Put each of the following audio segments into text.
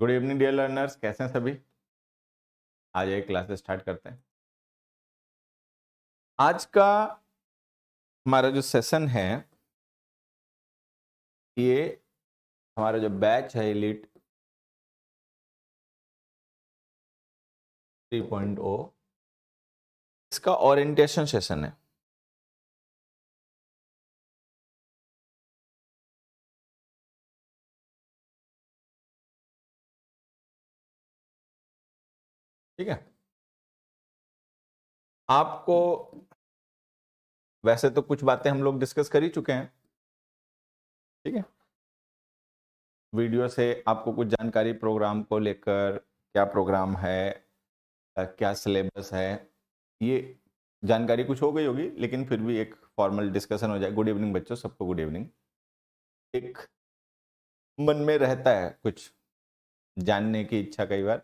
Good evening dear learners कैसे हैं सभी आज एक क्लास स्टार्ट करते हैं आज का हमारा जो सेशन है ये हमारा जो बैच है पॉइंट ओ oh, इसका ओरिएंटेशन सेशन है ठीक है आपको वैसे तो कुछ बातें हम लोग डिस्कस कर ही चुके हैं ठीक है वीडियो से आपको कुछ जानकारी प्रोग्राम को लेकर क्या प्रोग्राम है क्या सिलेबस है ये जानकारी कुछ हो गई होगी लेकिन फिर भी एक फॉर्मल डिस्कशन हो जाए गुड इवनिंग बच्चों सबको गुड इवनिंग एक मन में रहता है कुछ जानने की इच्छा कई बार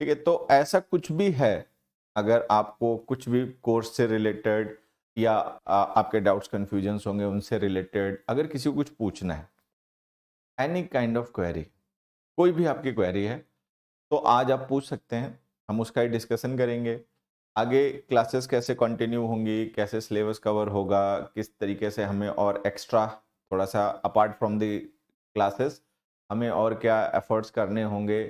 ठीक है तो ऐसा कुछ भी है अगर आपको कुछ भी कोर्स से रिलेटेड या आपके डाउट्स कन्फ्यूजन्स होंगे उनसे रिलेटेड अगर किसी को कुछ पूछना है एनी काइंड ऑफ क्वेरी कोई भी आपकी क्वेरी है तो आज आप पूछ सकते हैं हम उसका ही डिस्कशन करेंगे आगे क्लासेस कैसे कंटिन्यू होंगी कैसे सिलेबस कवर होगा किस तरीके से हमें और एक्स्ट्रा थोड़ा सा अपार्ट फ्रॉम दी क्लासेस हमें और क्या एफर्ट्स करने होंगे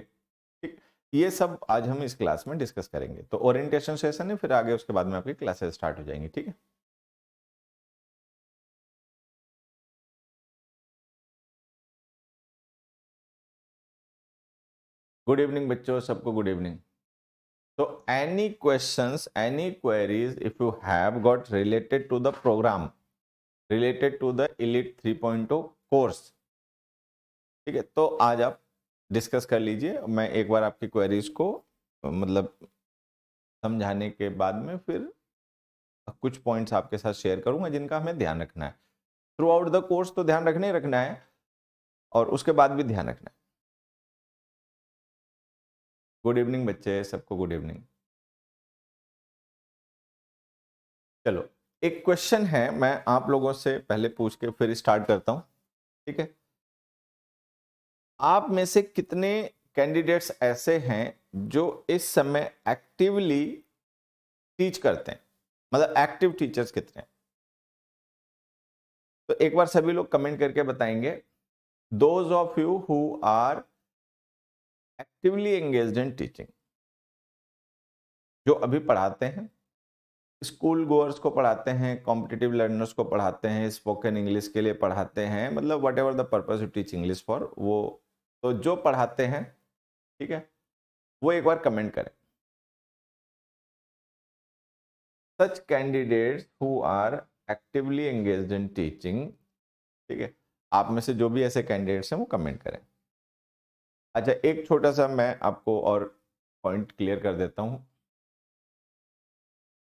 ये सब आज हम इस क्लास में डिस्कस करेंगे तो ओरिएंटेशन सेशन है फिर आगे उसके बाद में आपकी क्लासेस स्टार्ट हो जाएंगी ठीक है गुड इवनिंग बच्चों सबको गुड इवनिंग तो any questions any queries if you have got related to the programme related to the elite 3.0 course ठीक है तो आज आप डिस्कस कर लीजिए मैं एक बार आपकी क्वेरीज को मतलब समझाने के बाद में फिर कुछ पॉइंट्स आपके साथ शेयर करूंगा जिनका हमें ध्यान रखना है थ्रू आउट द कोर्स तो ध्यान रखने ही रखना है और उसके बाद भी ध्यान रखना है गुड इवनिंग बच्चे सबको गुड इवनिंग चलो एक क्वेश्चन है मैं आप लोगों से पहले पूछ के फिर स्टार्ट करता हूँ ठीक है आप में से कितने कैंडिडेट्स ऐसे हैं जो इस समय एक्टिवली टीच करते हैं मतलब एक्टिव टीचर्स कितने तो एक बार सभी लोग कमेंट करके बताएंगे those of you who are actively engage in teaching जो अभी पढ़ाते हैं स्कूल गोअर्स को पढ़ाते हैं कॉम्पिटिटिव लर्नर्स को पढ़ाते हैं स्पोकन इंग्लिश के लिए पढ़ाते हैं मतलब whatever the purpose you teach English for वो तो जो पढ़ाते हैं ठीक है वो एक बार कमेंट करें such candidates who are actively engage in teaching ठीक है आप में से जो भी ऐसे कैंडिडेट्स हैं वो कमेंट करें अच्छा एक छोटा सा मैं आपको और पॉइंट क्लियर कर देता हूँ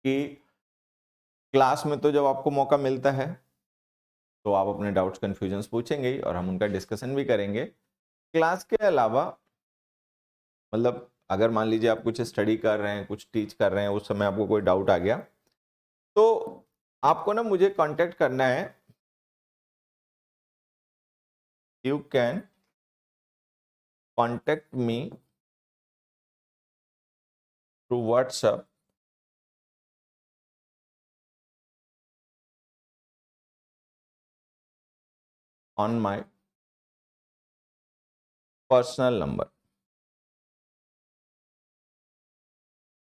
कि क्लास में तो जब आपको मौका मिलता है तो आप अपने डाउट्स कन्फ्यूजन्स पूछेंगे और हम उनका डिस्कशन भी करेंगे क्लास के अलावा मतलब अगर मान लीजिए आप कुछ स्टडी कर रहे हैं कुछ टीच कर रहे हैं उस समय आपको कोई डाउट आ गया तो आपको ना मुझे कांटेक्ट करना है you can contact me through WhatsApp on my personal number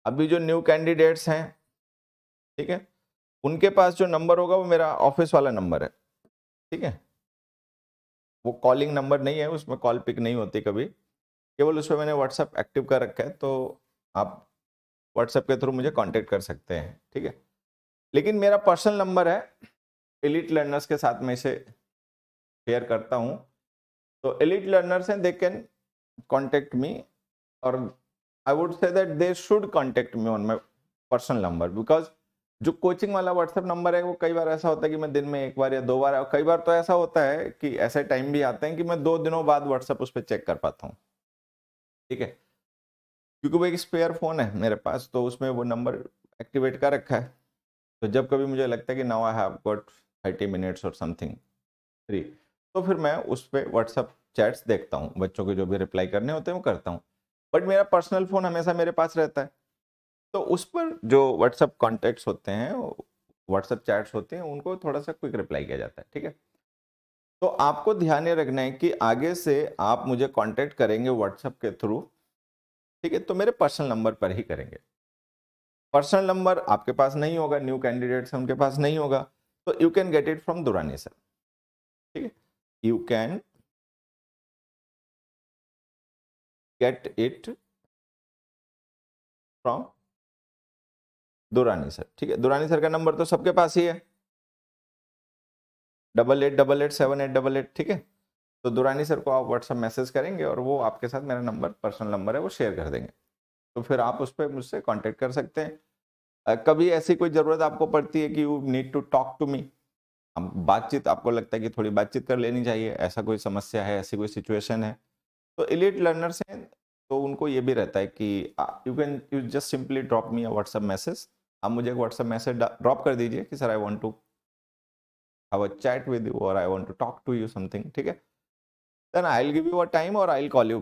अभी जो न्यू कैंडिडेट्स हैं ठीक है उनके पास जो नंबर होगा वो मेरा ऑफिस वाला नंबर है ठीक है वो कॉलिंग नंबर नहीं है उसमें कॉल पिक नहीं होती कभी केवल उस पर मैंने व्हाट्सएप एक्टिव कर रखा है तो आप व्हाट्सएप के थ्रू मुझे कांटेक्ट कर सकते हैं ठीक है लेकिन मेरा पर्सनल नंबर है एलिट लर्नर्स के साथ में इसे शेयर करता हूँ तो एलिट लर्नर्स हैं दे कैन कॉन्टेक्ट मी और I would say that they should contact me on my personal number because जो कोचिंग वाला व्हाट्सएप नंबर है वो कई बार ऐसा होता है कि मैं दिन में एक बार या दो बार और कई बार तो ऐसा होता है कि ऐसे टाइम भी आते हैं कि मैं दो दिनों बाद व्हाट्सएप उस पर चेक कर पाता हूँ ठीक है क्योंकि वो एक स्पेयर फ़ोन है मेरे पास तो उसमें वो नंबर एक्टिवेट कर रखा है तो जब कभी मुझे लगता है कि now I have got thirty minutes और समथिंग फ्री तो फिर मैं उस पर व्हाट्सअप चैट्स देखता हूँ बच्चों के जो भी रिप्लाई करने होते हैं वो करता हूँ बट मेरा पर्सनल फ़ोन हमेशा मेरे पास रहता है तो उस पर जो व्हाट्सअप कॉन्टैक्ट्स होते हैं व्हाट्सअप चैट्स होते हैं उनको थोड़ा सा क्विक रिप्लाई किया जाता है ठीक है तो आपको ध्यान ये रखना है कि आगे से आप मुझे कॉन्टैक्ट करेंगे व्हाट्सएप के थ्रू ठीक है तो मेरे पर्सनल नंबर पर ही करेंगे पर्सनल नंबर आपके पास नहीं होगा न्यू कैंडिडेट्स हैं उनके पास नहीं होगा तो you can get it from Durrani sir ठीक है you can get it from Durrani sir ठीक है दुरानी सर का नंबर तो सबके पास ही है double eight double eight seven eight double eight ठीक है तो दुरानी सर को आप व्हाट्सएप मैसेज करेंगे और वो आपके साथ मेरा नंबर पर्सनल नंबर है वो शेयर कर देंगे तो फिर आप उस पर मुझसे कांटेक्ट कर सकते हैं कभी ऐसी कोई ज़रूरत आपको पड़ती है कि you need to talk to me अब बातचीत आपको लगता है कि थोड़ी बातचीत कर लेनी चाहिए ऐसा कोई समस्या है ऐसी कोई सिचुएशन है तो इलेट लर्नर्स हैं तो उनको ये भी रहता है कि you can you just simply drop me a WhatsApp message आप मुझे एक व्हाट्सअप मैसेज ड्रॉप कर दीजिए कि sir I want to have a chat with you और I want to talk to you something ठीक है then I will give you a time और आई विल कॉल यू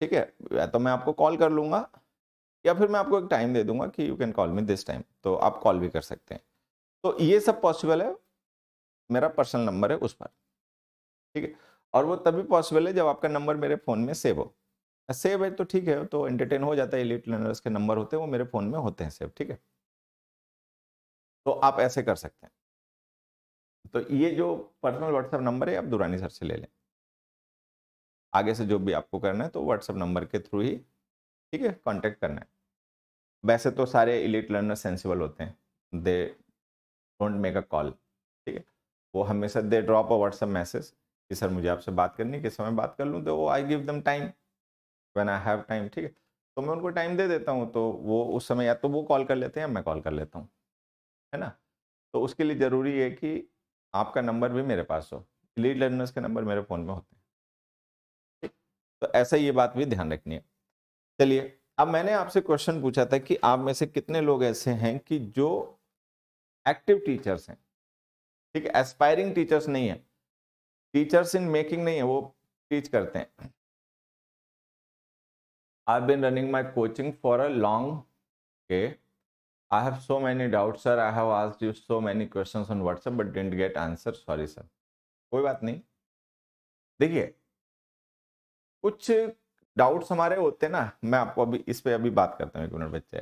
ठीक है या तो मैं आपको कॉल कर लूँगा या फिर मैं आपको एक टाइम दे दूंगा कि you can call me this time तो आप कॉल भी कर सकते हैं तो ये सब पॉसिबल है मेरा पर्सनल नंबर है उस पर ठीक है और वो तभी पॉसिबल है जब आपका नंबर मेरे फ़ोन में सेव हो सेव है तो ठीक है तो एंटरटेन हो जाता है एलिट लर्नर्स के नंबर होते हैं वो मेरे फ़ोन में होते हैं सेव ठीक है तो आप ऐसे कर सकते हैं तो ये जो पर्सनल व्हाट्सएप नंबर है आप दुरानी सर से ले लें आगे से जो भी आपको करना है तो व्हाट्सएप नंबर के थ्रू ही ठीक है कांटेक्ट करना है वैसे तो सारे इलीट लर्नर सेंसिबल होते हैं they don't make a call ठीक है वो हमेशा they drop a WhatsApp message कि सर मुझे आपसे बात करनी किस समय बात कर लूँ तो वो I give them time when I have time ठीक है तो मैं उनको टाइम दे देता हूँ तो वो उस समय या तो वो कॉल कर लेते हैं या मैं कॉल कर लेता हूँ है ना तो उसके लिए ज़रूरी है कि आपका नंबर भी मेरे पास हो लीड लर्नर्स के नंबर मेरे फ़ोन में होते हैं ठीक तो ऐसा ये बात भी ध्यान रखनी है चलिए अब मैंने आपसे क्वेश्चन पूछा था कि आप में से कितने लोग ऐसे हैं कि जो एक्टिव टीचर्स हैं ठीक है एस्पायरिंग टीचर्स नहीं है टीचर्स इन मेकिंग नहीं है वो टीच करते हैं I been running my coaching for a long के I have so many doubt sir I have asked you so many question on WhatsApp but didn't get answer sorry sir कोई बात नहीं देखिए कुछ डाउट्स हमारे होते हैं ना मैं आपको अभी इस पे अभी बात करता हूँ एक मिनट बच्चे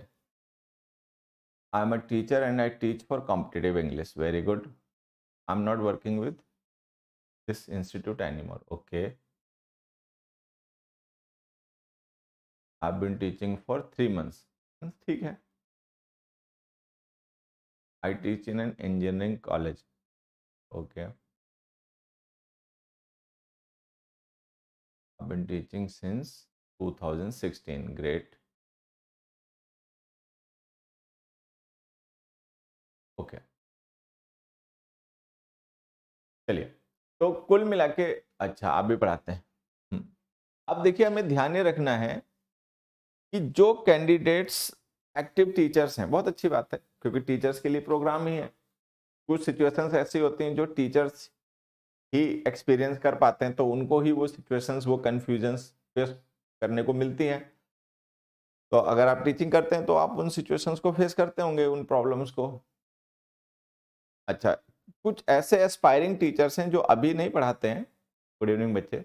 I am a teacher and I teach for competitive English very good i'm not working with this institute anymore okay i've been teaching for 3 months i teach in an engineering college okay i've been teaching since 2016 great okay चलिए तो कुल मिला के अच्छा आप भी पढ़ाते हैं हम्म, अब देखिए हमें ध्यान रखना है कि जो कैंडिडेट्स एक्टिव टीचर्स हैं बहुत अच्छी बात है क्योंकि टीचर्स के लिए प्रोग्राम ही है कुछ सिचुएशंस ऐसी होती हैं जो टीचर्स ही एक्सपीरियंस कर पाते हैं तो उनको ही वो सिचुएशंस वो कन्फ्यूजन्स फेस करने को मिलती हैं तो अगर आप टीचिंग करते हैं तो आप उन सिचुएशंस को फेस करते होंगे उन प्रॉब्लम्स को अच्छा कुछ ऐसे एस्पायरिंग टीचर्स हैं जो अभी नहीं पढ़ाते हैं गुड इवनिंग बच्चे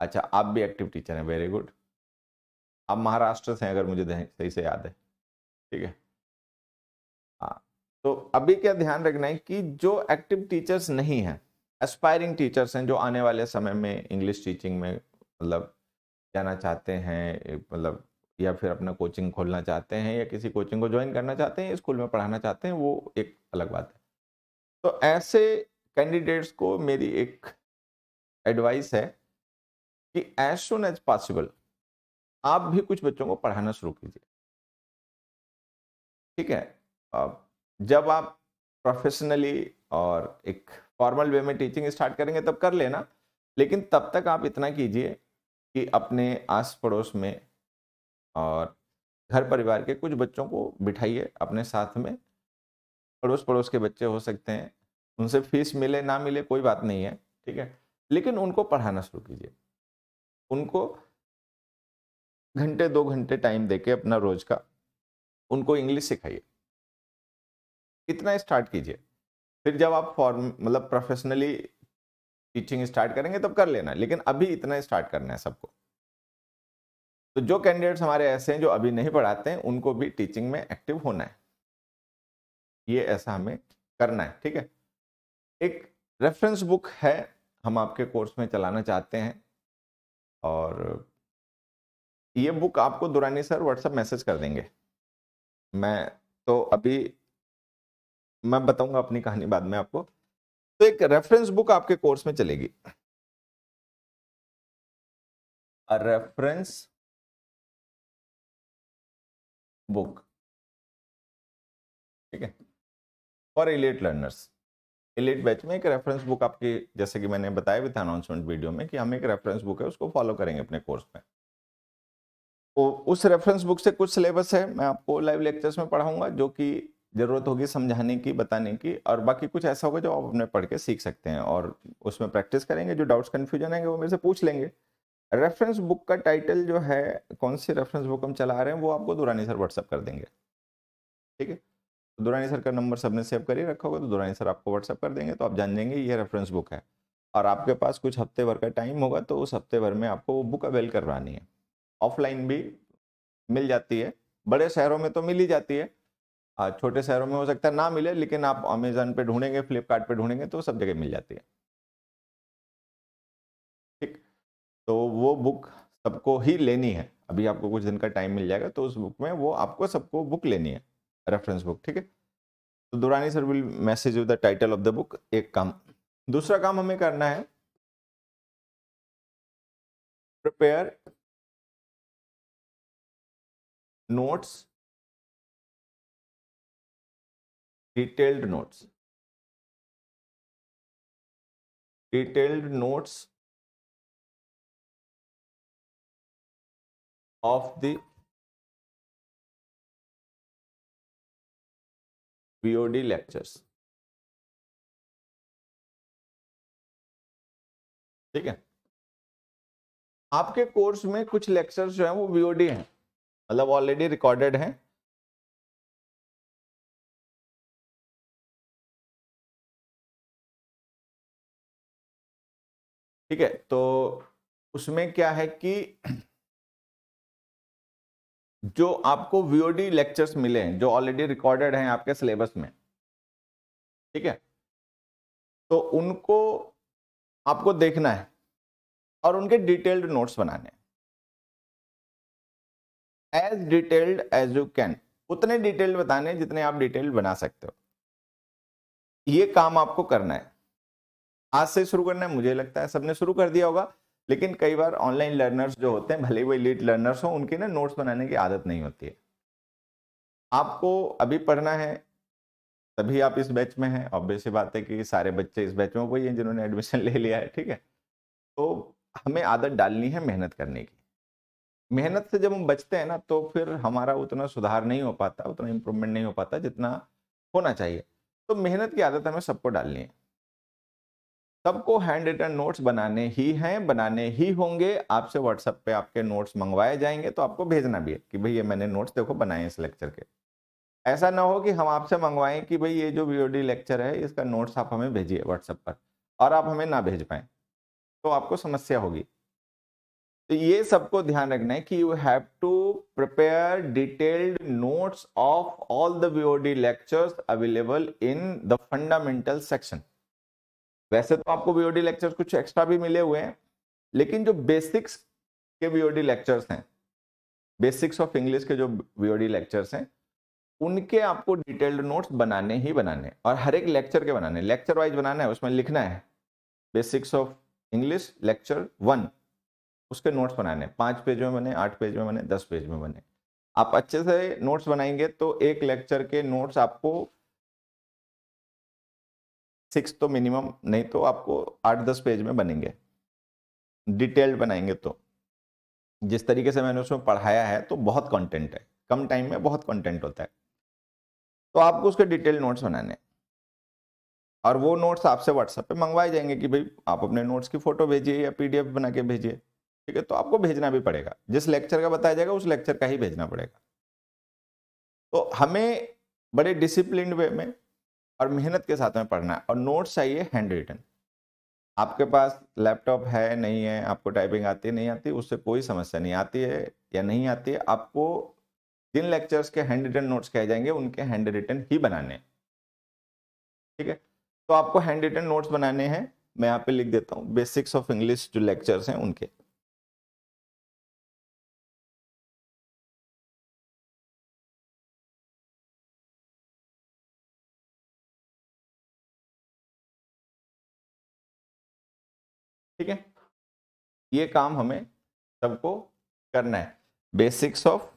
अच्छा आप भी एक्टिव टीचर हैं वेरी गुड आप महाराष्ट्र से हैं अगर मुझे सही से याद है ठीक है हाँ तो अभी क्या ध्यान रखना है कि जो एक्टिव टीचर्स नहीं हैं एस्पायरिंग टीचर्स हैं जो आने वाले समय में इंग्लिश टीचिंग में मतलब जाना चाहते हैं मतलब या फिर अपना कोचिंग खोलना चाहते हैं या किसी कोचिंग को ज्वाइन करना चाहते हैं स्कूल में पढ़ाना चाहते हैं वो एक अलग बात है तो ऐसे कैंडिडेट्स को मेरी एक एडवाइस है कि एज सुन एज पॉसिबल आप भी कुछ बच्चों को पढ़ाना शुरू कीजिए ठीक है अब जब आप प्रोफेशनली और एक फॉर्मल वे में टीचिंग स्टार्ट करेंगे तब कर लेना लेकिन तब तक आप इतना कीजिए कि अपने आस पड़ोस में और घर परिवार के कुछ बच्चों को बिठाइए अपने साथ में पड़ोस पड़ोस के बच्चे हो सकते हैं उनसे फीस मिले ना मिले कोई बात नहीं है ठीक है लेकिन उनको पढ़ाना शुरू कीजिए उनको घंटे दो घंटे टाइम देके अपना रोज का उनको इंग्लिश सिखाइए इतना स्टार्ट कीजिए फिर जब आप फॉर्म मतलब प्रोफेशनली टीचिंग स्टार्ट करेंगे तब कर लेना लेकिन अभी इतना स्टार्ट करना है सबको तो जो कैंडिडेट्स हमारे ऐसे हैं जो अभी नहीं पढ़ाते हैं उनको भी टीचिंग में एक्टिव होना है ये ऐसा हमें करना है ठीक है एक रेफरेंस बुक है हम आपके कोर्स में चलाना चाहते हैं और ये बुक आपको दुरानी सर व्हाट्सएप मैसेज कर देंगे मैं तो अभी मैं बताऊंगा अपनी कहानी बाद में आपको तो एक रेफरेंस बुक आपके कोर्स में चलेगी अ रेफरेंस बुक ठीक है और एलियट लर्नर्स एलियट बैच में एक रेफरेंस बुक आपकी जैसे कि मैंने बताया भी था अनाउंसमेंट वीडियो में कि हम एक रेफरेंस बुक है उसको फॉलो करेंगे अपने कोर्स में तो उस रेफरेंस बुक से कुछ सिलेबस है मैं आपको लाइव लेक्चर्स में पढ़ाऊंगा जो कि ज़रूरत होगी समझाने की बताने की और बाकी कुछ ऐसा होगा जो आप अपने पढ़ के सीख सकते हैं और उसमें प्रैक्टिस करेंगे जो डाउट्स कन्फ्यूजन है वो मेरे से पूछ लेंगे रेफरेंस बुक का टाइटल जो है कौन सी रेफरेंस बुक हम चला रहे हैं वो आपको दुरानी सर व्हाट्सअप कर देंगे ठीक है तो दुरानी सर का नंबर सबने सेव कर ही रखा होगा तो दुरानी सर आपको व्हाट्सअप कर देंगे तो आप जान जाएंगे ये रेफरेंस बुक है और आपके पास कुछ हफ्ते भर का टाइम होगा तो उस हफ्ते भर में आपको वो बुक अवेल करवानी है ऑफलाइन भी मिल जाती है बड़े शहरों में तो मिल ही जाती है हाँ, छोटे शहरों में हो सकता है ना मिले लेकिन आप अमेजन पे ढूंढेंगे फ्लिपकार्ट पे ढूंढेंगे तो सब जगह मिल जाती है ठीक तो वो बुक सबको ही लेनी है अभी आपको कुछ दिन का टाइम मिल जाएगा तो उस बुक में वो आपको सबको बुक लेनी है रेफरेंस बुक ठीक है तो Durrani sir will message the title of the book एक काम दूसरा काम हमें करना है prepare notes detailed notes detailed notes of the VOD lectures ठीक है आपके कोर्स में कुछ लेक्चर्स जो है वो बीओडी हैं मतलब ऑलरेडी रिकॉर्डेड हैं ठीक है तो उसमें क्या है कि जो आपको वीओडी लेक्चर्स मिले हैं जो ऑलरेडी रिकॉर्डेड हैं आपके सिलेबस में ठीक है तो उनको आपको देखना है और उनके डिटेल्ड नोट्स बनाने as detailed as you can उतने डिटेल्ड बताने जितने आप डिटेल्ड बना सकते हो ये काम आपको करना है आज से शुरू करना है मुझे लगता है सबने शुरू कर दिया होगा लेकिन कई बार ऑनलाइन लर्नर्स जो होते हैं भले वो लीड लर्नर्स हों उनकी ना नोट्स बनाने की आदत नहीं होती है आपको अभी पढ़ना है तभी आप इस बैच में हैं ऑब्वियस बात है कि सारे बच्चे इस बैच में वही हैं जिन्होंने एडमिशन ले लिया है ठीक है तो हमें आदत डालनी है मेहनत करने की मेहनत से जब हम बचते हैं ना तो फिर हमारा उतना सुधार नहीं हो पाता उतना इम्प्रूवमेंट नहीं हो पाता जितना होना चाहिए तो मेहनत की आदत हमें सबको डालनी है सबको हैंड रिटर्न नोट्स बनाने ही हैं बनाने ही होंगे आपसे व्हाट्सएप पे आपके नोट्स मंगवाए जाएंगे तो आपको भेजना भी है कि भाई ये मैंने नोट्स देखो बनाए इस लेक्चर के ऐसा ना हो कि हम आपसे मंगवाएं कि भाई ये जो वीओडी लेक्चर है इसका नोट्स आप हमें भेजिए व्हाट्सएप पर और आप हमें ना भेज पाएं तो आपको समस्या होगी तो ये सबको ध्यान रखना है कि you have to prepare detailed notes of all the VOD lectures available in the fundamental section वैसे तो आपको वीओडी लेक्चर्स कुछ एक्स्ट्रा भी मिले हुए हैं लेकिन जो बेसिक्स के वीओडी लेक्चर्स हैं बेसिक्स ऑफ इंग्लिश के जो वीओडी लेक्चर्स हैं उनके आपको डिटेल्ड नोट्स बनाने ही बनाने और हर एक लेक्चर के बनाने लेक्चर वाइज बनाना है उसमें लिखना है basics of English lecture one उसके नोट्स बनाने पाँच पेज में बने आठ पेज में बने दस पेज में बने आप अच्छे से नोट्स बनाएंगे तो एक लेक्चर के नोट्स आपको सिक्स तो मिनिमम नहीं तो आपको आठ दस पेज में बनेंगे डिटेल्ड बनाएंगे तो जिस तरीके से मैंने उसमें पढ़ाया है तो बहुत कंटेंट है कम टाइम में बहुत कंटेंट होता है तो आपको उसके डिटेल नोट्स बनाने और वो नोट्स आपसे व्हाट्सएप पे मंगवाए जाएंगे कि भाई आप अपने नोट्स की फोटो भेजिए या पीडीएफ बना के भेजिए ठीक है तो आपको भेजना भी पड़ेगा जिस लेक्चर का बताया जाएगा उस लेक्चर का ही भेजना पड़ेगा तो हमें बड़े डिसिप्लिन वे में और मेहनत के साथ में पढ़ना है और नोट्स चाहिए हैंड रिटन आपके पास लैपटॉप है नहीं है आपको टाइपिंग आती है नहीं आती उससे कोई समस्या नहीं आती है या नहीं आती है आपको जिन लेक्चर्स के हैंड रिटन नोट्स कहे जाएंगे उनके हैंड रिटन ही बनाने ठीक है तो आपको हैंड रिटन नोट्स बनाने हैं मैं यहाँ पे लिख देता हूँ बेसिक्स ऑफ इंग्लिश जो लेक्चर्स हैं उनके ठीक है ये काम हमें सबको करना है बेसिक्स ऑफ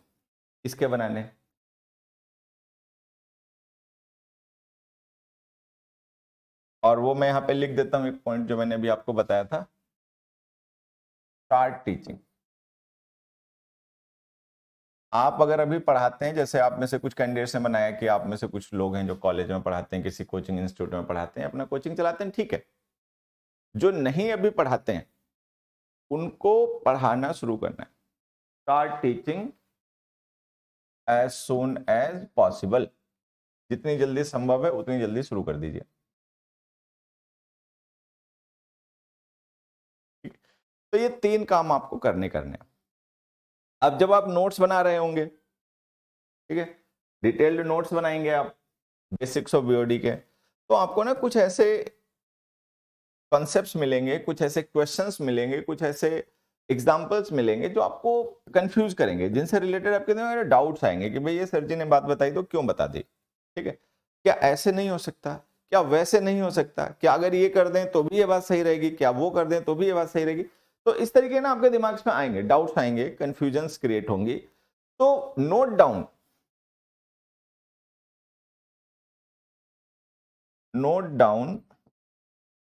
इसके बनाने और वो मैं यहां पे लिख देता हूं एक पॉइंट जो मैंने अभी आपको बताया था स्टार्ट टीचिंग आप अगर अभी पढ़ाते हैं जैसे आप में से कुछ कैंडिडेट्स ने बनाया कि आप में से कुछ लोग हैं जो कॉलेज में पढ़ाते हैं किसी कोचिंग इंस्टीट्यूट में पढ़ाते हैं अपना कोचिंग चलाते हैं ठीक है जो नहीं अभी पढ़ाते हैं उनको पढ़ाना शुरू करना है start teaching as soon as possible जितनी जल्दी संभव है उतनी जल्दी शुरू कर दीजिए तो ये तीन काम आपको करने करने अब जब आप नोट्स बना रहे होंगे ठीक है डिटेल्ड नोट्स बनाएंगे आप बेसिक्स ऑफ बीओडी के तो आपको ना कुछ ऐसे कॉन्सेप्ट मिलेंगे कुछ ऐसे क्वेश्चन मिलेंगे कुछ ऐसे एग्जाम्पल्स मिलेंगे जो आपको कंफ्यूज करेंगे जिनसे रिलेटेड आपके दिमाग डाउट्स आएंगे कि भाई ये सर जी ने बात बताई तो क्यों बता दी ठीक है क्या ऐसे नहीं हो सकता क्या वैसे नहीं हो सकता क्या अगर ये कर दें तो भी ये बात सही रहेगी क्या वो कर दें तो भी ये बात सही रहेगी तो इस तरीके ना आपके दिमाग में आएंगे डाउट्स आएंगे कन्फ्यूजन क्रिएट होंगी तो नोट डाउन नोट डाउन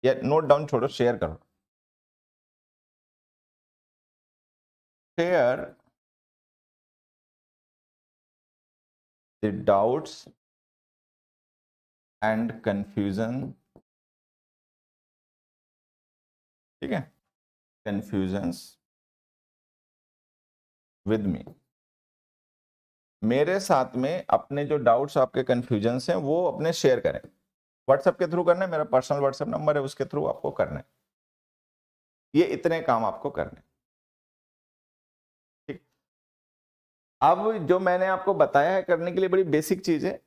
या नोट डाउन छोड़ो शेयर करो share the doubts and confusion ठीक है कंफ्यूजन्स विद मी मेरे साथ में अपने जो डाउट्स आपके कंफ्यूजन्स हैं वो अपने शेयर करें व्हाट्सएप के थ्रू करना है मेरा पर्सनल व्हाट्सएप नंबर है उसके थ्रू आपको करना है ये इतने काम आपको करने ठीक अब जो मैंने आपको बताया है करने के लिए बड़ी बेसिक चीज़ है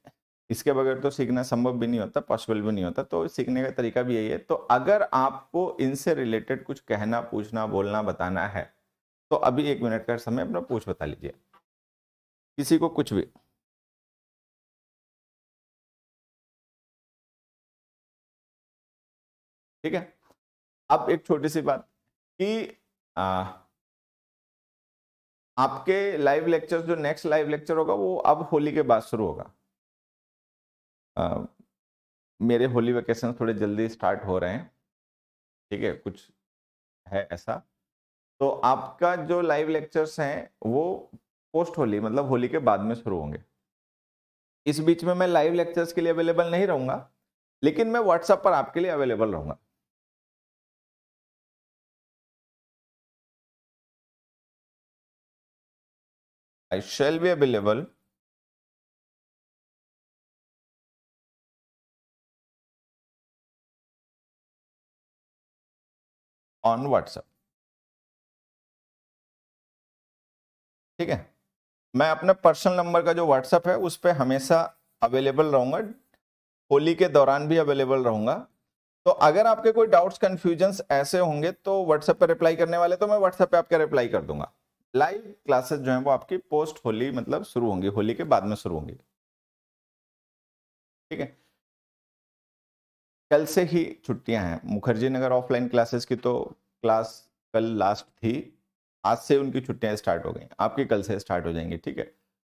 इसके बगैर तो सीखना संभव भी नहीं होता पॉसिबल भी नहीं होता तो सीखने का तरीका भी यही है तो अगर आपको इनसे रिलेटेड कुछ कहना पूछना बोलना बताना है तो अभी एक मिनट का समय अपना पूछ बता लीजिए किसी को कुछ भी ठीक है अब एक छोटी सी बात कि आ, आपके लाइव लेक्चर जो नेक्स्ट लाइव लेक्चर होगा वो अब होली के बाद शुरू होगा आ, मेरे होली वैकेशन थोड़े जल्दी स्टार्ट हो रहे हैं ठीक है कुछ है ऐसा तो आपका जो लाइव लेक्चर्स हैं वो पोस्ट होली मतलब होली के बाद में शुरू होंगे इस बीच में मैं लाइव लेक्चर्स के लिए अवेलेबल नहीं रहूँगा लेकिन मैं व्हाट्सएप पर आपके लिए अवेलेबल रहूँगा shall be available on WhatsApp. ठीक है मैं अपने पर्सनल नंबर का जो व्हाट्सएप है उस पर हमेशा अवेलेबल रहूंगा होली के दौरान भी अवेलेबल रहूंगा तो अगर आपके कोई डाउट्स कन्फ्यूजन्स ऐसे होंगे तो व्हाट्सएप पर रिप्लाई करने वाले तो मैं व्हाट्सएप पे आपका रिप्लाई कर दूंगा लाइव क्लासेस जो है वो आपकी पोस्ट होली मतलब शुरू होंगी होली के बाद में शुरू होंगी ठीक है कल से ही छुट्टियां हैं मुखर्जी नगर ऑफलाइन क्लासेस की तो क्लास कल लास्ट थी आज से उनकी छुट्टियां स्टार्ट हो गई आपकी कल से स्टार्ट हो जाएंगी ठीक है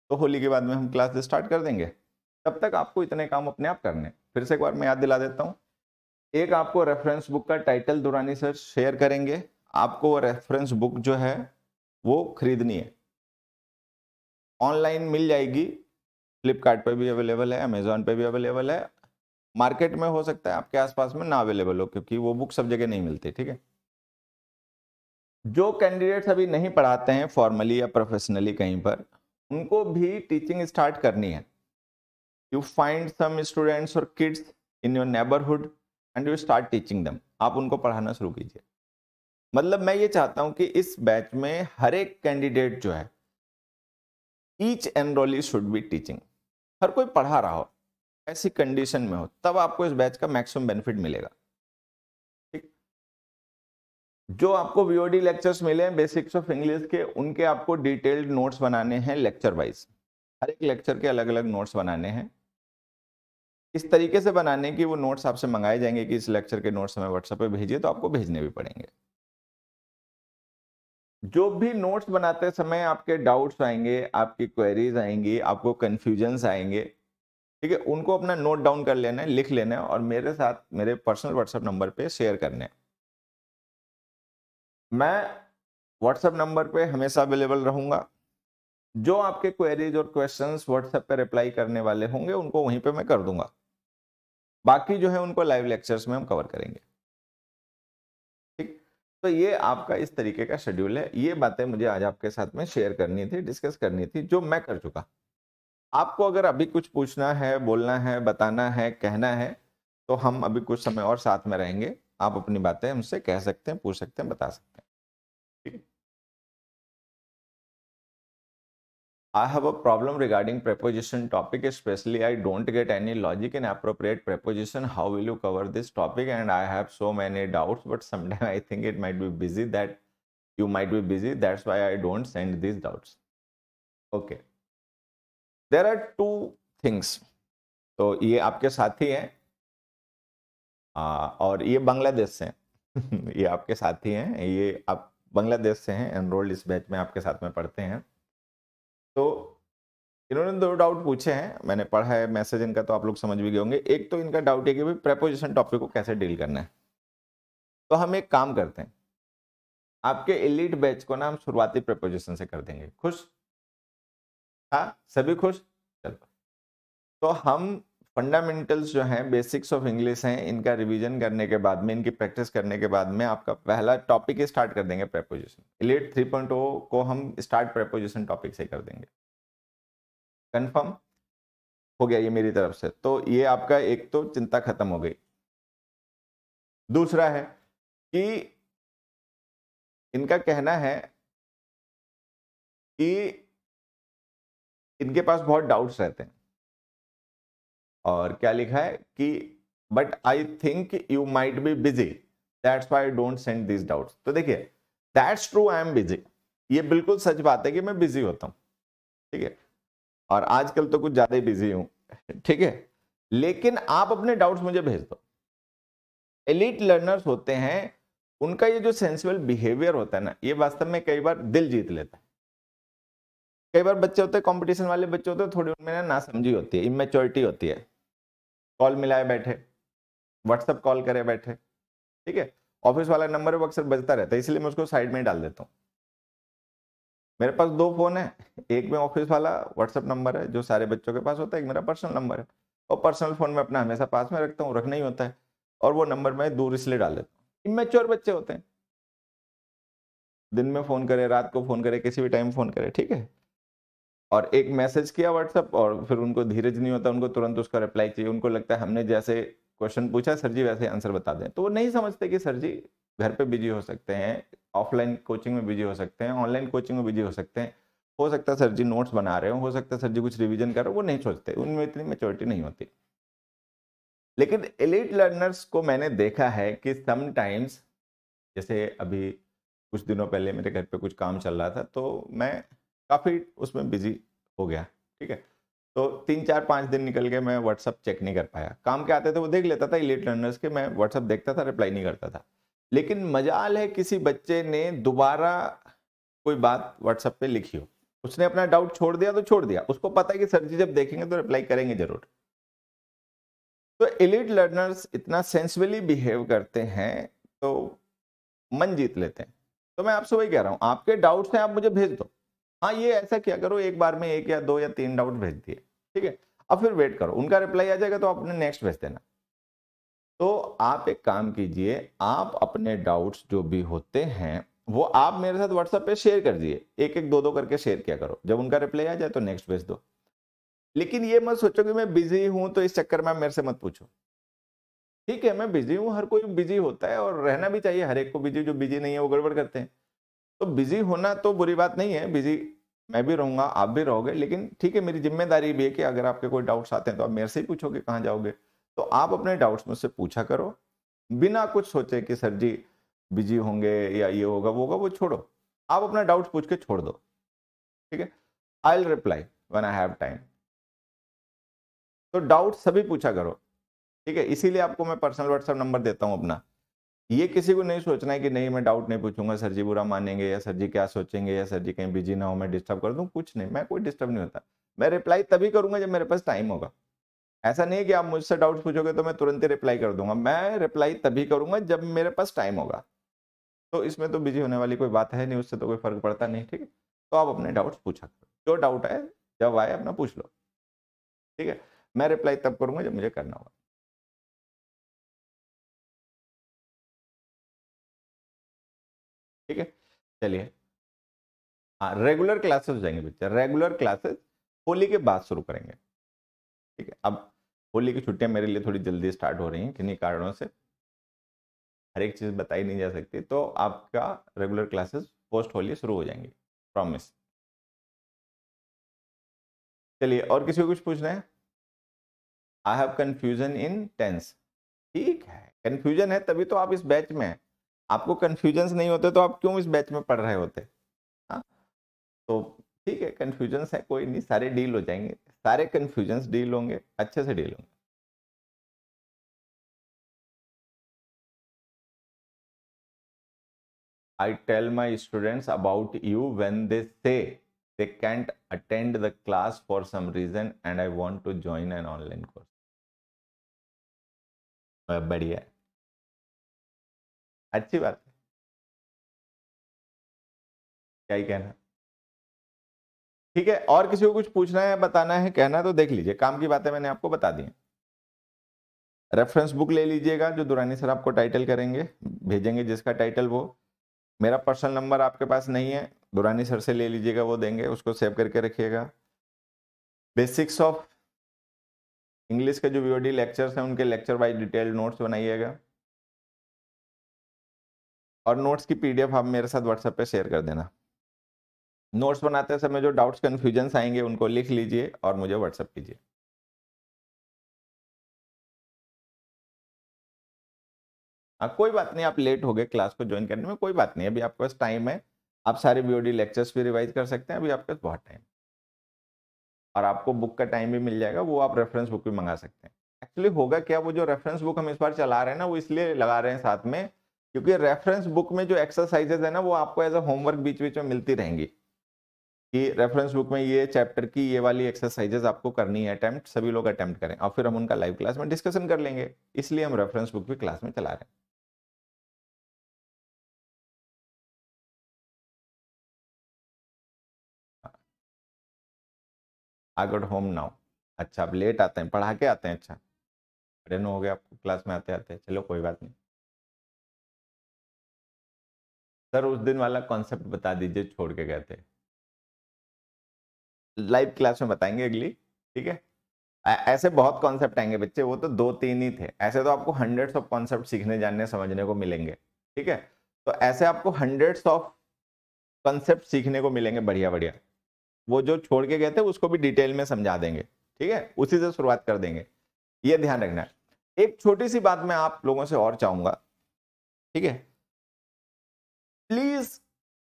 तो होली के बाद में हम क्लास स्टार्ट कर देंगे तब तक आपको इतने काम अपने आप करने फिर से एक बार मैं याद दिला देता हूँ एक आपको रेफरेंस बुक का टाइटल दुरानी सर शेयर करेंगे आपको वो रेफरेंस बुक जो है वो खरीदनी है ऑनलाइन मिल जाएगी फ्लिपकार्ट भी अवेलेबल है अमेजोन पर भी अवेलेबल है मार्केट में हो सकता है आपके आसपास में ना अवेलेबल हो क्योंकि वो बुक सब जगह नहीं मिलती ठीक है जो कैंडिडेट्स अभी नहीं पढ़ाते हैं फॉर्मली या प्रोफेशनली कहीं पर उनको भी टीचिंग स्टार्ट करनी है यू फाइंड सम स्टूडेंट्स और kids in your neighbourhood and you start teaching them आप उनको पढ़ाना शुरू कीजिए मतलब मैं ये चाहता हूं कि इस बैच में हर एक कैंडिडेट जो है each enrollee should be teaching हर कोई पढ़ा रहा हो ऐसी कंडीशन में हो तब आपको इस बैच का मैक्सिमम बेनिफिट मिलेगा ठीक जो आपको वीओडी लेक्चर्स मिले हैं बेसिक्स ऑफ इंग्लिश के उनके आपको डिटेल्ड नोट्स बनाने हैं लेक्चर वाइज हर एक लेक्चर के अलग अलग नोट्स बनाने हैं इस तरीके से बनाने की वो नोट्स आपसे मंगाए जाएंगे कि इस लेक्चर के नोट्स हमें व्हाट्सएप पे भेजिए तो आपको भेजने भी पड़ेंगे जो भी नोट्स बनाते समय आपके डाउट्स आएंगे आपकी क्वेरीज आएंगी आपको कन्फ्यूजन्स आएंगे ठीक है उनको अपना नोट डाउन कर लेना है लिख लेना है और मेरे साथ मेरे पर्सनल व्हाट्सएप नंबर पे शेयर करने मैं व्हाट्सएप नंबर पे हमेशा अवेलेबल रहूँगा जो आपके क्वेरीज और क्वेश्चंस व्हाट्सएप पे रिप्लाई करने वाले होंगे उनको वहीं पे मैं कर दूंगा बाकी जो है उनको लाइव लेक्चर्स में हम कवर करेंगे तो ये आपका इस तरीके का शेड्यूल है ये बातें मुझे आज आपके साथ में शेयर करनी थी डिस्कस करनी थी जो मैं कर चुका आपको अगर अभी कुछ पूछना है बोलना है बताना है कहना है तो हम अभी कुछ समय और साथ में रहेंगे आप अपनी बातें हमसे कह सकते हैं पूछ सकते हैं बता सकते हैं I have a problem regarding preposition topic, especially I don't get any logic and appropriate preposition. How will you cover this topic? And I have so many doubts, but sometimes I think it might be busy that you might be busy. That's why I don't send these doubts. Okay. There are two things. तो ये आपके साथी हैं और ये बांग्लादेश से हैं ये आपके साथी हैं ये आप बांग्लादेश से हैं एनरोल्ड इस बैच में आपके साथ में पढ़ते हैं तो इन्होंने दो डाउट पूछे हैं मैंने पढ़ा है मैसेज इनका तो आप लोग समझ भी गए होंगे एक तो इनका डाउट है कि भाई प्रेपोजिशन टॉपिक को कैसे डील करना है तो हम एक काम करते हैं आपके इलीट बैच को ना हम शुरुआती प्रपोजिशन से कर देंगे खुश हाँ सभी खुश चलो तो हम फंडामेंटल्स जो हैं बेसिक्स ऑफ इंग्लिश हैं इनका रिवीजन करने के बाद में इनकी प्रैक्टिस करने के बाद में आपका पहला टॉपिक स्टार्ट कर देंगे प्रेपोजिशन इलेट 3.0 को हम स्टार्ट प्रेपोजिशन टॉपिक से कर देंगे कंफर्म हो गया ये मेरी तरफ से तो ये आपका एक तो चिंता खत्म हो गई दूसरा है कि इनका कहना है कि इनके पास बहुत डाउट्स रहते हैं और क्या लिखा है कि but I think you might be busy that's why don't send this doubts तो देखिए that's true I am busy ये बिल्कुल सच बात है कि मैं बिजी होता हूँ ठीक है और आजकल तो कुछ ज्यादा ही बिजी हूँ ठीक है लेकिन आप अपने डाउट्स मुझे भेज दो एलिट लर्नर्स होते हैं उनका ये जो सेंसुअल बिहेवियर होता है ना ये वास्तव में कई बार दिल जीत लेता है कई बार बच्चे होते हैं कॉम्पिटिशन वाले बच्चे होते हैं थोड़ी उनमें ना समझी होती है इमेच्योरिटी होती है कॉल मिलाए बैठे व्हाट्सअप कॉल करे बैठे ठीक है ऑफिस वाला नंबर वो अक्सर बजता रहता है इसलिए मैं उसको साइड में डाल देता हूँ मेरे पास दो फोन है एक में ऑफिस वाला व्हाट्सअप नंबर है जो सारे बच्चों के पास होता है एक मेरा पर्सनल नंबर है और पर्सनल फोन में अपना हमेशा पास में रखता हूँ रखना ही होता है और वो नंबर मैं दूर इसलिए डाल देता हूँ इमेच्योर बच्चे होते हैं दिन में फ़ोन करे रात को फ़ोन करे किसी भी टाइम फ़ोन करे ठीक है और एक मैसेज किया व्हाट्सअप और फिर उनको धीरज नहीं होता उनको तुरंत उसका रिप्लाई चाहिए उनको लगता है हमने जैसे क्वेश्चन पूछा सर जी वैसे आंसर बता दें तो वो नहीं समझते कि सर जी घर पे बिजी हो सकते हैं ऑफलाइन कोचिंग में बिजी हो सकते हैं ऑनलाइन कोचिंग में बिजी हो सकते हैं हो सकता है सर जी नोट्स बना रहे हो हो सकता है सर जी कुछ रिविजन कर रहे हो वो नहीं सोचते उनमें इतनी मेच्योरिटी नहीं होती लेकिन एलिट लर्नर्स को मैंने देखा है कि समटाइम्स जैसे अभी कुछ दिनों पहले मेरे घर पे कुछ काम चल रहा था तो मैं काफ़ी उसमें बिजी हो गया ठीक है तो तीन चार पाँच दिन निकल के मैं व्हाट्सअप चेक नहीं कर पाया काम के आते थे वो देख लेता था इलेट लर्नर्स के मैं व्हाट्सअप देखता था रिप्लाई नहीं करता था लेकिन मजाल है किसी बच्चे ने दोबारा कोई बात व्हाट्सअप पे लिखी हो उसने अपना डाउट छोड़ दिया तो छोड़ दिया उसको पता है कि सर जी जब देखेंगे तो रिप्लाई करेंगे जरूर तो एलिट लर्नर्स इतना सेंसिबली बिहेव करते हैं तो मन जीत लेते हैं तो मैं आपसे वही कह रहा हूँ आपके डाउट्स हैं आप मुझे भेज दो हाँ ये ऐसा किया करो एक बार में एक या दो या तीन डाउट भेज दिए ठीक है अब फिर वेट करो उनका रिप्लाई आ जाएगा तो आपने नेक्स्ट भेज देना तो आप एक काम कीजिए आप अपने डाउट्स जो भी होते हैं वो आप मेरे साथ व्हाट्सएप पे शेयर कर दिए एक एक दो दो करके शेयर किया करो जब उनका रिप्लाई आ जाए तो नेक्स्ट भेज दो लेकिन ये मत सोचो कि मैं बिजी हूं तो इस चक्कर में मेरे से मत पूछो ठीक है मैं बिजी हूँ हर कोई बिजी होता है और रहना भी चाहिए हर एक को बिजी जो बिजी नहीं है वो गड़बड़ करते हैं तो बिजी होना तो बुरी बात नहीं है बिजी मैं भी रहूंगा आप भी रहोगे लेकिन ठीक है मेरी जिम्मेदारी भी है कि अगर आपके कोई डाउट्स आते हैं तो आप मेरे से ही पूछोगे कहाँ जाओगे तो आप अपने डाउट्स मुझसे पूछा करो बिना कुछ सोचे कि सर जी बिजी होंगे या ये होगा वो होगा वो छोड़ो आप अपना डाउट्स पूछ के छोड़ दो ठीक है I reply when I have time तो डाउट सभी पूछा करो ठीक है इसीलिए आपको मैं पर्सनल व्हाट्सएप नंबर देता हूँ अपना ये किसी को नहीं सोचना है कि नहीं मैं डाउट नहीं पूछूंगा सर जी बुरा मानेंगे या सर जी क्या सोचेंगे या सर जी कहीं बिजी ना हो मैं डिस्टर्ब कर दूं कुछ नहीं मैं कोई डिस्टर्ब नहीं होता मैं रिप्लाई तभी करूंगा जब मेरे पास टाइम होगा ऐसा नहीं है कि आप मुझसे डाउट पूछोगे तो मैं तुरंत ही रिप्लाई कर दूंगा मैं रिप्लाई तभी करूंगा जब मेरे पास टाइम होगा तो इसमें तो बिजी होने वाली कोई बात है नहीं उससे तो कोई फर्क पड़ता नहीं ठीक है तो आप अपने डाउट्स पूछा करो जो डाउट आए जब आए अपना पूछ लो ठीक है मैं रिप्लाई तब करूंगा जब मुझे करना होगा ठीक है चलिए हाँ रेगुलर क्लासेस हो जाएंगे बच्चे रेगुलर क्लासेस होली के बाद शुरू करेंगे ठीक है अब होली की छुट्टियां मेरे लिए थोड़ी जल्दी स्टार्ट हो रही हैं किन्हीं कारणों से हर एक चीज़ बताई नहीं जा सकती तो आपका रेगुलर क्लासेस पोस्ट होली शुरू हो जाएंगे प्रॉमिस चलिए और किसी को कुछ पूछना है I have confusion in tense ठीक है कन्फ्यूजन है तभी तो आप इस बैच में हैं आपको कन्फ्यूजन्स नहीं होते तो आप क्यों इस बैच में पढ़ रहे होते हाँ तो ठीक है कन्फ्यूजन्स है कोई नहीं सारे डील हो जाएंगे सारे कन्फ्यूजन्स डील होंगे अच्छे से डील होंगे I tell my students about you when they say they can't attend the class for some reason and I want to join an online course बढ़िया अच्छी बात है क्या ही कहना ठीक है और किसी को कुछ पूछना है बताना है कहना है तो देख लीजिए काम की बातें मैंने आपको बता दी रेफरेंस बुक ले लीजिएगा जो दुरानी सर आपको टाइटल करेंगे भेजेंगे जिसका टाइटल वो मेरा पर्सनल नंबर आपके पास नहीं है दुरानी सर से ले लीजिएगा वो देंगे उसको सेव करके रखिएगा बेसिक्स ऑफ इंग्लिश के जो वीओडी लेक्चर्स हैं उनके लेक्चर वाइज डिटेल नोट्स बनाइएगा और नोट्स की पीडीएफ आप मेरे साथ व्हाट्सएप पे शेयर कर देना नोट्स बनाते समय जो डाउट्स कन्फ्यूजन्स आएंगे उनको लिख लीजिए और मुझे व्हाट्सएप कीजिए हाँ कोई बात नहीं आप लेट हो गए क्लास को ज्वाइन करने में कोई बात नहीं अभी आपके पास टाइम है आप सारे बीओडी लेक्चर्स भी रिवाइज कर सकते हैं अभी आपके पास बहुत टाइम और आपको बुक का टाइम भी मिल जाएगा वो आप रेफरेंस बुक भी मंगा सकते हैं एक्चुअली होगा क्या वो जो रेफरेंस बुक हम इस बार चला रहे हैं ना वो इसलिए लगा रहे हैं साथ में क्योंकि रेफरेंस बुक में जो एक्सरसाइजेज है ना वो आपको एज अ होमवर्क बीच बीच में मिलती रहेंगी कि रेफरेंस बुक में ये चैप्टर की ये वाली एक्सरसाइजेज आपको करनी है अटैम्प्ट सभी लोग अटैम्प्ट करें और फिर हम उनका लाइव क्लास में डिस्कशन कर लेंगे इसलिए हम रेफरेंस बुक भी क्लास में चला रहे हैं आई गोट होम नाउ अच्छा आप लेट आते हैं पढ़ा के आते हैं अच्छा अरे हो गया आपको क्लास में आते आते चलो कोई बात नहीं सर उस दिन वाला कॉन्सेप्ट बता दीजिए छोड़ के गए थे लाइव क्लास में बताएंगे अगली ठीक है ऐसे बहुत कॉन्सेप्ट आएंगे बच्चे वो तो दो तीन ही थे ऐसे तो आपको हंड्रेड्स ऑफ कॉन्सेप्ट सीखने जानने समझने को मिलेंगे ठीक है तो ऐसे आपको हंड्रेड्स ऑफ कॉन्सेप्ट सीखने को मिलेंगे बढ़िया बढ़िया वो जो छोड़ के गए थे उसको भी डिटेल में समझा देंगे ठीक है उसी से शुरुआत कर देंगे ये ध्यान रखना है एक छोटी सी बात मैं आप लोगों से और चाहूँगा ठीक है प्लीज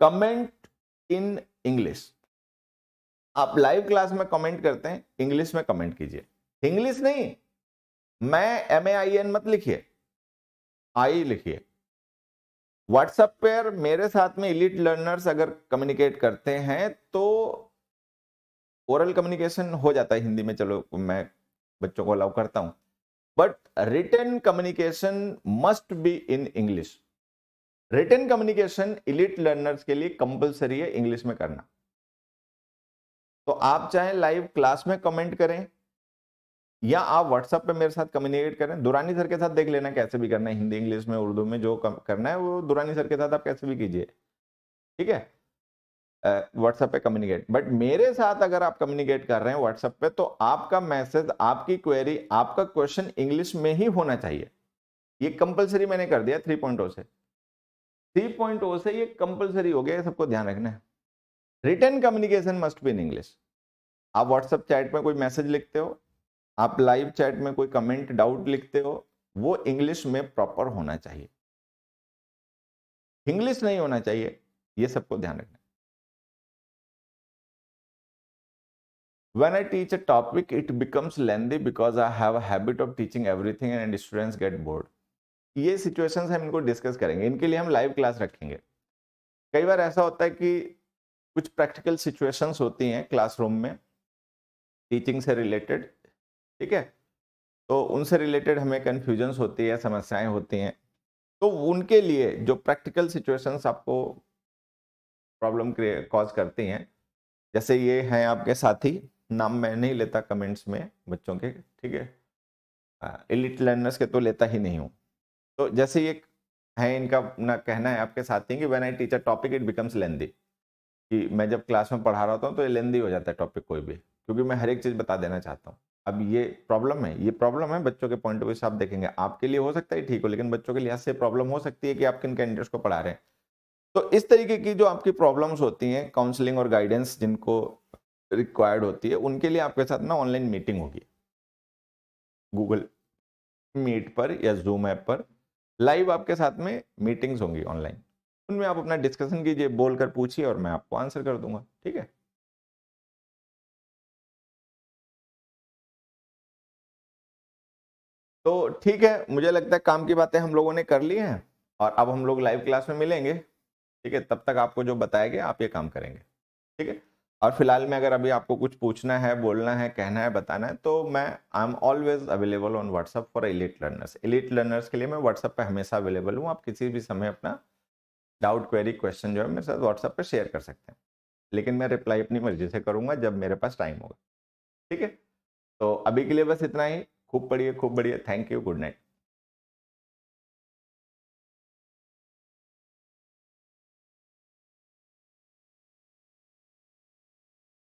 कमेंट इन इंग्लिश आप लाइव क्लास में कमेंट करते हैं इंग्लिश में कमेंट कीजिए इंग्लिश नहीं मैं एम ए आई एन मत लिखिए आई लिखिए व्हाट्सएप पर मेरे साथ में इलिट लर्नर्स अगर कम्युनिकेट करते हैं तो ओरल कम्युनिकेशन हो जाता है हिंदी में चलो मैं बच्चों को अलाउ करता हूं but written communication must be in English written communication elite learners के लिए कंपलसरी है इंग्लिश में करना तो आप चाहे लाइव क्लास में कमेंट करें या आप व्हाट्सएप पे मेरे साथ कम्युनिकेट करें दुरानी सर के साथ देख लेना कैसे भी करना है हिंदी इंग्लिश में उर्दू में जो करना है वो दुरानी सर के साथ आप कैसे भी कीजिए ठीक है व्हाट्सएप पे कम्युनिकेट बट मेरे साथ अगर आप कम्युनिकेट कर रहे हैं व्हाट्सएप पे तो आपका मैसेज आपकी क्वेरी आपका क्वेश्चन इंग्लिश में ही होना चाहिए ये कंपलसरी मैंने कर दिया थ्री पॉइंट oh से 3.0 से ये कंपलसरी हो गया है सबको ध्यान रखना है written communication must be in English आप व्हाट्सएप चैट में कोई मैसेज लिखते हो आप लाइव चैट में कोई कमेंट डाउट लिखते हो वो इंग्लिश में प्रॉपर होना चाहिए इंग्लिश नहीं होना चाहिए ये सबको ध्यान रखना When I teach a topic, it becomes lengthy because I have a habit of teaching everything and students get bored. ये सिचुएशंस हम इनको डिस्कस करेंगे इनके लिए हम लाइव क्लास रखेंगे कई बार ऐसा होता है कि कुछ प्रैक्टिकल सिचुएशंस होती हैं क्लासरूम में टीचिंग से रिलेटेड ठीक है तो उनसे रिलेटेड हमें कन्फ्यूजन्स होती है समस्याएं होती हैं तो उनके लिए जो प्रैक्टिकल सिचुएशंस आपको प्रॉब्लम कॉज करती हैं जैसे ये हैं आपके साथी नाम मैं नहीं लेता कमेंट्स में बच्चों के ठीक है इलिट लर्नर्स के तो लेता ही नहीं हूँ तो जैसे ये है इनका ना कहना है आपके साथी कि when I teacher topic it becomes lengthy कि मैं जब क्लास में पढ़ा रहा होता हूँ तो ये लेंदी हो जाता है टॉपिक कोई भी क्योंकि मैं हर एक चीज़ बता देना चाहता हूँ अब ये प्रॉब्लम है ये प्रॉब्लम है बच्चों के पॉइंट ऑफ व्यू से आप देखेंगे आपके लिए हो सकता है ठीक हो लेकिन बच्चों के लिहाज से प्रॉब्लम हो सकती है कि आप किन कैंडिडेट्स को पढ़ा रहे हैं तो इस तरीके की जो आपकी प्रॉब्लम्स होती हैं काउंसलिंग और गाइडेंस जिनको रिक्वायर्ड होती है उनके लिए आपके साथ ना ऑनलाइन मीटिंग होगी गूगल मीट पर या जूम ऐप पर लाइव आपके साथ में मीटिंग्स होंगी ऑनलाइन उनमें आप अपना डिस्कशन कीजिए बोलकर पूछिए और मैं आपको आंसर कर दूंगा ठीक है तो ठीक है मुझे लगता है काम की बातें हम लोगों ने कर ली हैं और अब हम लोग लाइव क्लास में मिलेंगे ठीक है तब तक आपको जो बताया गया आप ये काम करेंगे ठीक है और फिलहाल में अगर अभी आपको कुछ पूछना है बोलना है कहना है बताना है तो मैं I am always available on WhatsApp for elite learners elite learners के लिए मैं व्हाट्सअप पर हमेशा अवेलेबल हूँ आप किसी भी समय अपना डाउट क्वेरी क्वेश्चन जो है मेरे साथ व्हाट्सअप पर शेयर कर सकते हैं लेकिन मैं रिप्लाई अपनी मर्जी से करूँगा जब मेरे पास टाइम होगा ठीक है तो अभी के लिए बस इतना ही खूब पढ़िए खूब बढ़िया थैंक यू गुड नाइट